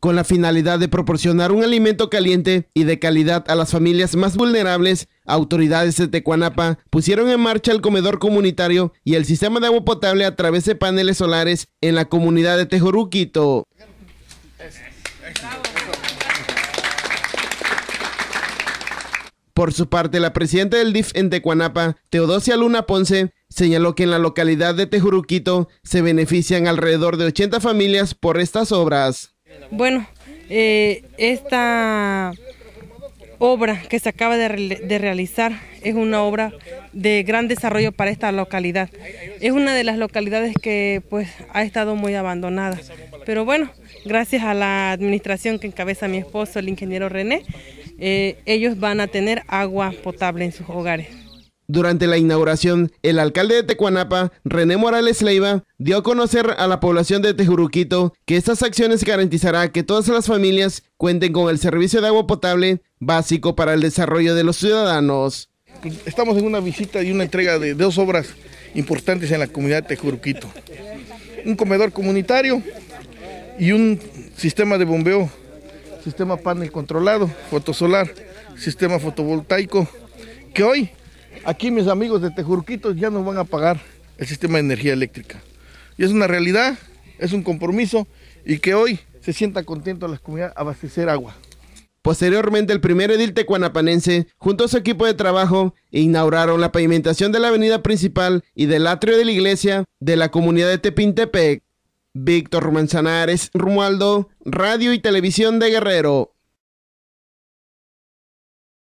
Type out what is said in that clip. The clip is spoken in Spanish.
con la finalidad de proporcionar un alimento caliente y de calidad a las familias más vulnerables, autoridades de Tecuanapa pusieron en marcha el comedor comunitario y el sistema de agua potable a través de paneles solares en la comunidad de Tejoruquito. Por su parte, la presidenta del DIF en Tecuanapa, Teodosia Luna Ponce, señaló que en la localidad de Tejuruquito se benefician alrededor de 80 familias por estas obras. Bueno, eh, esta obra que se acaba de, realizar es una obra de gran desarrollo para esta localidad. Es una de las localidades que pues ha estado muy abandonada. Pero bueno, gracias a la administración que encabeza mi esposo, el ingeniero René, eh, ellos van a tener agua potable en sus hogares. Durante la inauguración, el alcalde de Tecuanapa, René Morales Leiva, dio a conocer a la población de Tejuruquito que estas acciones garantizará que todas las familias cuenten con el servicio de agua potable básico para el desarrollo de los ciudadanos. Estamos en una visita y una entrega de dos obras importantes en la comunidad de Tejuruquito. Un comedor comunitario y un sistema de bombeo, sistema panel controlado, fotosolar, sistema fotovoltaico, que hoy Aquí mis amigos de Tejurquitos ya nos van a pagar el sistema de energía eléctrica. Y es una realidad, es un compromiso y que hoy se sienta contento la comunidad abastecer agua. Posteriormente, el primer edil tecuanapanense, junto a su equipo de trabajo, inauguraron la pavimentación de la avenida principal y del atrio de la iglesia de la comunidad de Tepintepec. Víctor Manzanares Rumualdo, Radio y Televisión de Guerrero.